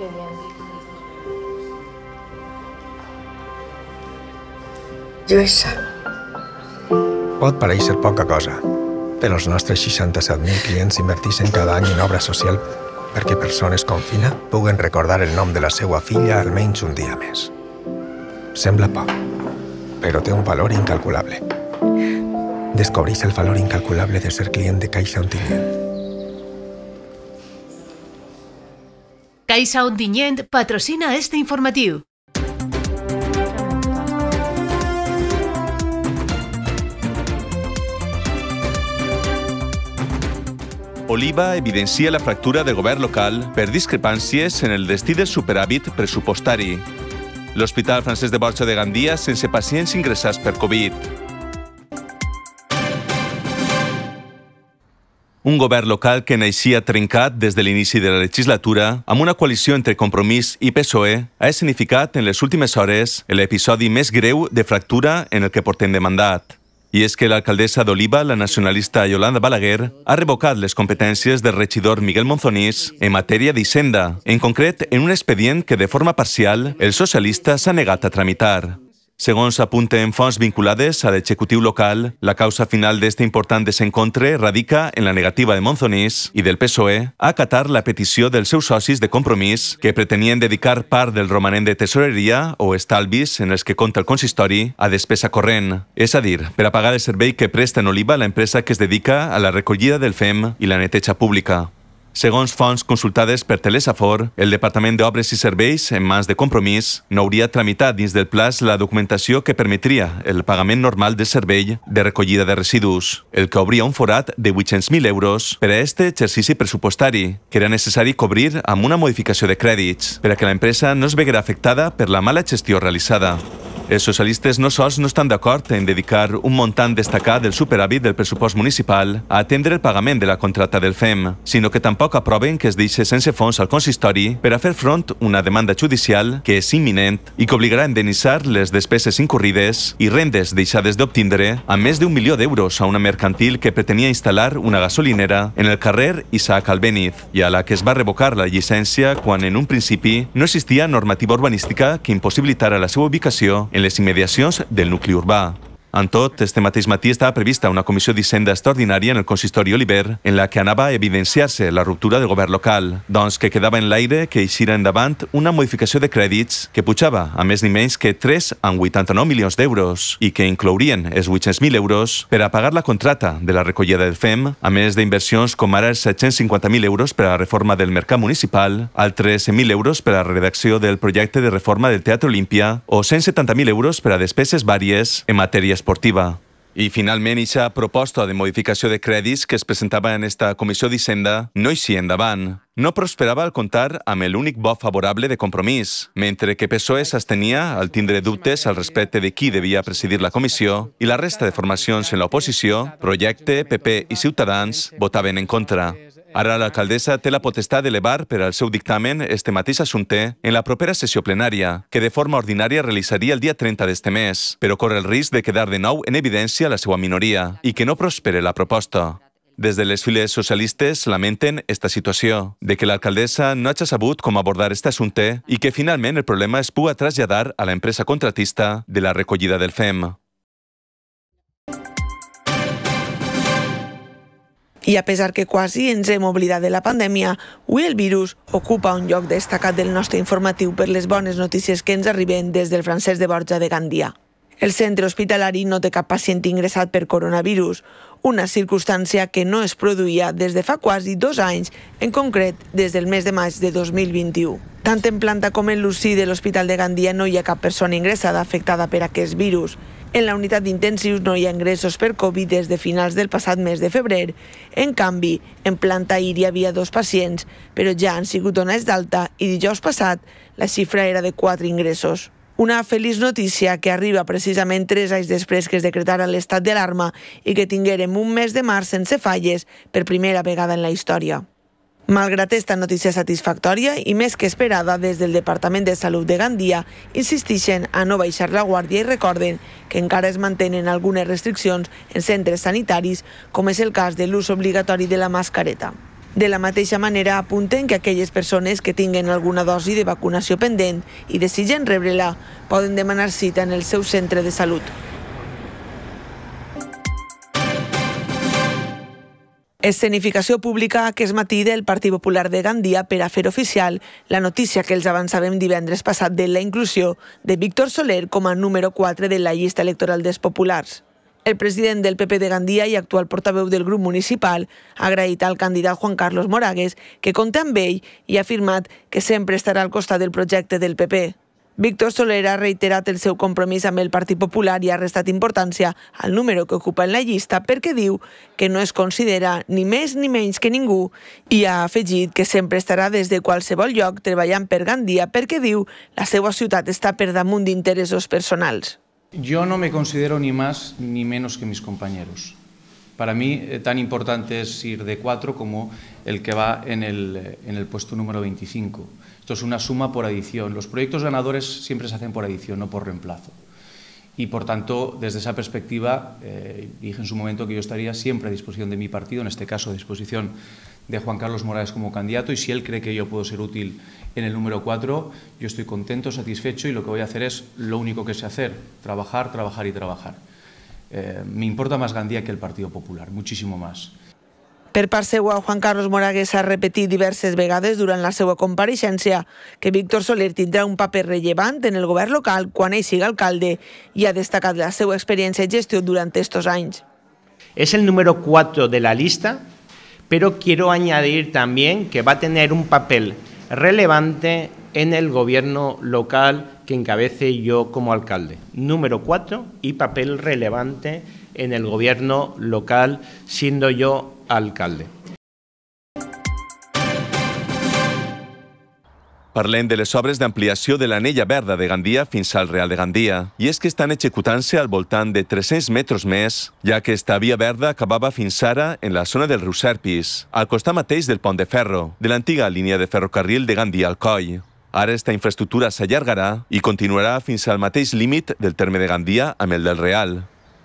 Union. Lluís. Pot pareixer poca cosa, però els nostres 67.000 clients inverteixen cada any en obra social perquè persones com Fina puguen recordar el nom de la seva filla almenys un dia més. Sembla poc, però té un valor incalculable. Descobreix el valor incalculable de ser client de Caixa Ontinyent. Saud patrocina este informativo. Oliva evidencia la fractura de gobierno local per discrepancias en el destí del presupuestario el Hospital francés de Borja de Gandia sense pacients ingressats per Covid. un govern local que naixia trencat des de l'inici de la legislatura amb una coalició entre Compromís i PSOE ha significat en les últimes hores l'episodi més greu de fractura en el que portem de mandat. I és que l'alcaldessa d'Oliva, la nacionalista Yolanda Balaguer, ha revocat les competències del regidor Miguel Monzonís en matèria d'Hisenda, en concret en un expedient que de forma parcial el socialista s'ha negat a tramitar. Segons apunten fonts vinculades a l'executiu local, la causa final d'aquest important desencontre radica en la negativa de Monzonís i del PSOE a acatar la petició dels seus socis de compromís que pretenien dedicar part del romanent de tesoreria o estalvis en els que compta el consistori a despesa corrent, és a dir, per a pagar el servei que presta en Oliva l'empresa que es dedica a la recollida del FEM i la neteja pública. Segons fonts consultades per Telesafor, el Departament d'Obres i Serveis, en mans de compromís, no hauria tramitat dins del plaç la documentació que permetria el pagament normal de servei de recollida de residus, el que obria un forat de 800.000 euros per a aquest exercici pressupostari, que era necessari cobrir amb una modificació de crèdits, per a que l'empresa no es veguera afectada per la mala gestió realitzada. Els socialistes no sols no estan d'acord en dedicar un muntant destacat del superàvit del pressupost municipal a atendre el pagament de la contrata del FEM, sinó que tampoc aproven que es deixi sense fons al consistori per a fer front una demanda judicial que és imminent i que obligarà a indemnitzar les despeses incurrides i rendes deixades d'obtindre a més d'un milió d'euros a una mercantil que pretenia instal·lar una gasolinera en el carrer Isaac Albéniz i a la que es va revocar la llicència quan en un principi no existia normativa urbanística que impossibilitara la seva ubicació en en las inmediaciones del núcleo urbano. En tot, este mateix matí estava prevista una comissió d'hissenda extraordinària en el consistori Oliver en la que anava a evidenciar-se la ruptura del govern local, doncs que quedava en l'aire que eixira endavant una modificació de crèdits que pujava a més ni menys que 3 en 89 milions d'euros i que inclourien els 800.000 euros per a pagar la contrata de la recollida del FEM, a més d'inversions com ara els 750.000 euros per a la reforma del mercat municipal, altres 100.000 euros per a la redacció del projecte de reforma del Teatre Olímpia o 170.000 euros per a despeses vàries en matèries esportiva. I finalment, eixa proposta de modificació de crèdits que es presentava en esta comissió d'Hisenda no eixia endavant. No prosperava al comptar amb l'únic vot favorable de compromís, mentre que PSOE s'estenia al tindre dubtes al respecte de qui devia presidir la comissió i la resta de formacions en l'oposició, Projecte, PP i Ciutadans, votaven en contra. Ara l'alcaldessa té la potestat d'elevar per al seu dictamen este mateix assumpte en la propera sessió plenària, que de forma ordinària realitzaria el dia 30 d'este mes, però corre el risc de quedar de nou en evidència la seva minoria i que no prospere la proposta. Des de les files socialistes lamenten esta situació, de que l'alcaldessa no hagi sabut com abordar este assumpte i que finalment el problema es puga traslladar a l'empresa contratista de la recollida del FEM. I a pesar que quasi ens hem oblidat de la pandèmia, avui el virus ocupa un lloc destacat del nostre informatiu per les bones notícies que ens arriben des del francès de Borja de Gandia. El centre hospitalari no té cap pacient ingressat per coronavirus, una circumstància que no es produïa des de fa quasi dos anys, en concret des del mes de maig de 2021. Tant en planta com en l'UCI de l'Hospital de Gandia no hi ha cap persona ingressada afectada per aquest virus. En la unitat d'intensius no hi ha ingressos per Covid des de finals del passat mes de febrer. En canvi, en planta IR hi havia dos pacients, però ja han sigut donats d'alta i dijous passat la xifra era de quatre ingressos. Una feliç notícia que arriba precisament tres anys després que es decretara l'estat d'alarma i que tinguérem un mes de març sense falles per primera vegada en la història. Malgrat esta notícia satisfactòria i més que esperada des del Departament de Salut de Gandia, insisteixen a no baixar la guàrdia i recorden que encara es mantenen algunes restriccions en centres sanitaris, com és el cas de l'ús obligatori de la mascareta. De la mateixa manera, apunten que aquelles persones que tinguen alguna dosi de vacunació pendent i desitgen rebre-la poden demanar cita en el seu centre de salut. Escenificació pública aquest matí del Partit Popular de Gandia per a fer oficial la notícia que els avançàvem divendres passat de la inclusió de Víctor Soler com a número 4 de la llista electoral dels populars. El president del PP de Gandia i actual portaveu del grup municipal ha agraït al candidat Juan Carlos Moragues, que compta amb ell i ha afirmat que sempre estarà al costat del projecte del PP. Víctor Soler ha reiterat el seu compromís amb el Partit Popular i ha restat importància al número que ocupa en la llista perquè diu que no es considera ni més ni menys que ningú i ha afegit que sempre estarà des de qualsevol lloc treballant per Gandia perquè diu la seva ciutat està per damunt d'interessos personals. Yo no me considero ni más ni menos que mis compañeros. Para mí eh, tan importante es ir de cuatro como el que va en el, eh, en el puesto número 25. Esto es una suma por adición. Los proyectos ganadores siempre se hacen por adición, no por reemplazo. Y por tanto, desde esa perspectiva, eh, dije en su momento que yo estaría siempre a disposición de mi partido, en este caso a disposición de Juan Carlos Morales como candidato, y si él cree que yo puedo ser útil en el número 4, yo estoy contento, satisfecho, y lo que voy a hacer es lo único que sé hacer, trabajar, trabajar y trabajar. Eh, me importa más Gandía que el Partido Popular, muchísimo más. Per Juan Carlos Moragues ha repetido diversas vegades durante la seva compareixença que Víctor Soler tendrá un papel relevante en el Gobierno local cuando ell alcalde y ha destacado la seva experiencia y gestión durante estos años. Es el número cuatro de la lista, pero quiero añadir también que va a tener un papel relevante en el gobierno local que encabece yo como alcalde. Número cuatro y papel relevante en el gobierno local, siendo yo alcalde. Parlem de les obres d'ampliació de l'anella verda de Gandia fins al Real de Gandia. I és que estan executant-se al voltant de 300 metres més, ja que esta via verda acabava fins ara en la zona del riu Serpis, al costat mateix del pont de ferro, de l'antiga línia de ferrocarril de Gandia al Coll. Ara esta infraestructura s'allargarà i continuarà fins al mateix límit del terme de Gandia amb el del Real.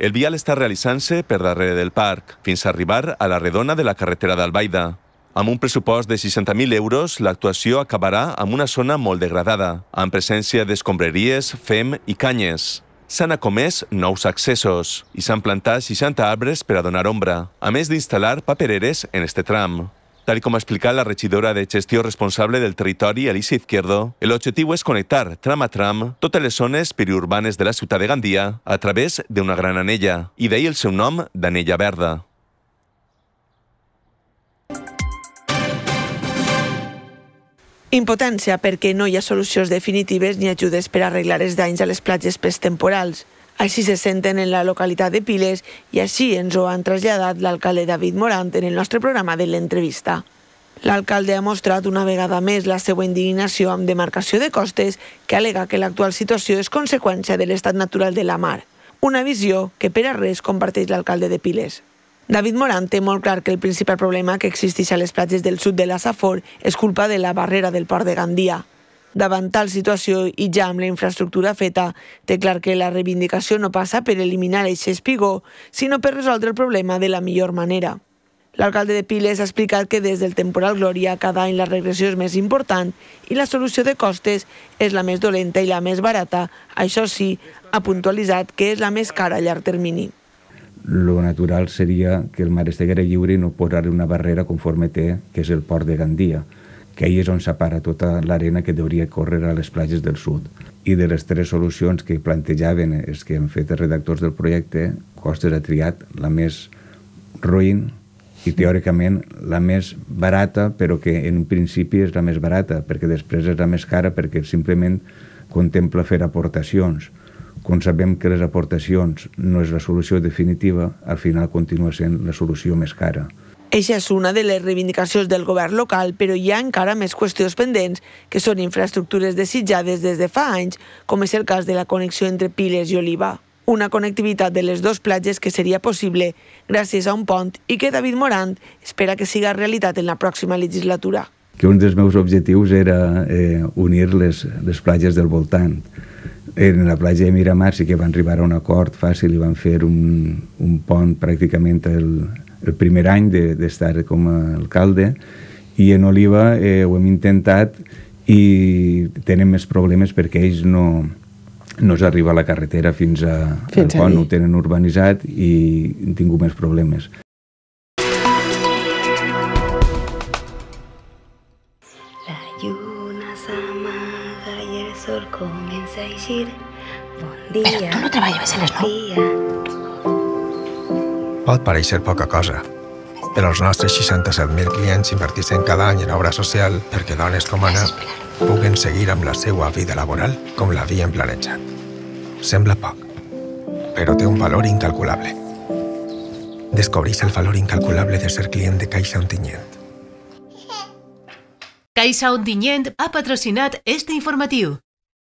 El vial està realitzant-se per darrere del parc, fins a arribar a la redona de la carretera d'Albaida. Amb un pressupost de 60.000 euros, l'actuació acabarà amb una zona molt degradada, amb presència d'escombreries, fem i canyes. S'han acomès nous accessos i s'han plantat 60 arbres per a donar ombra, a més d'instal·lar papereres en este tram. Tal y com ha explicado la regidora de gestió responsable del territori, Elisa Izquierdo, objetivo és connectar tram a tram totes les zones periurbanes de la ciutat de Gandia a través d'una gran anella, i ahí el seu nom d'anella verda. Impotència perquè no hi ha solucions definitives ni ajudes per arreglar els danys a les platges pels temporals. Així se senten en la localitat de Piles i així ens ho han traslladat l'alcalde David Morant en el nostre programa de l'entrevista. L'alcalde ha mostrat una vegada més la seva indignació amb demarcació de costes que alega que l'actual situació és conseqüència de l'estat natural de la mar. Una visió que per a res comparteix l'alcalde de Piles. David Morant té molt clar que el principal problema que existeix a les platges del sud de la Safor és culpa de la barrera del port de Gandia. Davant tal situació i ja amb la infraestructura feta, té clar que la reivindicació no passa per eliminar el espigó, sinó per resoldre el problema de la millor manera. L'alcalde de Piles ha explicat que des del temporal Glòria cada any la regressió és més important i la solució de costes és la més dolenta i la més barata. Això sí, ha puntualitzat que és la més cara a llarg termini. Lo natural seria que el mar estiguera lliure i no posar una barrera conforme té, que és el port de Gandia que ahir és on separa tota l'arena que hauria córrer a les platges del sud. I de les tres solucions que plantejaven els que han fet els redactors del projecte, Costes ha triat la més ruïn i teòricament la més barata, però que en un principi és la més barata, perquè després és la més cara perquè simplement contempla fer aportacions. Com sabem que les aportacions no és la solució definitiva, al final continua sent la solució més cara. Eixa és una de les reivindicacions del govern local, però hi ha encara més qüestions pendents, que són infraestructures desitjades des de fa anys, com és el cas de la connexió entre Piles i Oliva. Una connectivitat de les dues platges que seria possible gràcies a un pont i que David Morant espera que siga realitat en la pròxima legislatura. Que un dels meus objectius era eh, unir les, les platges del voltant. En la platja de Miramar sí que van arribar a un acord fàcil i van fer un, un pont pràcticament el, el primer any d'estar de, com a alcalde i en Oliva eh, ho hem intentat i tenen més problemes perquè ells no, no s'arriba a la carretera fins, a, fins al ho tenen urbanitzat i han tingut més problemes. La lluna s'amaga i el sol comença a eixir. Bon dia, Però tu no treballes a les 9? Bon dia. Pot pareixer poca cosa, però els nostres 67.000 clients inverteixen cada any en obra social perquè dones com Anna puguen seguir amb la seva vida laboral com l'havien planejat. Sembla poc, però té un valor incalculable. Descobreix el valor incalculable de ser client de Caixa Ontinyent. Caixa Ontinyent ha patrocinat este informatiu.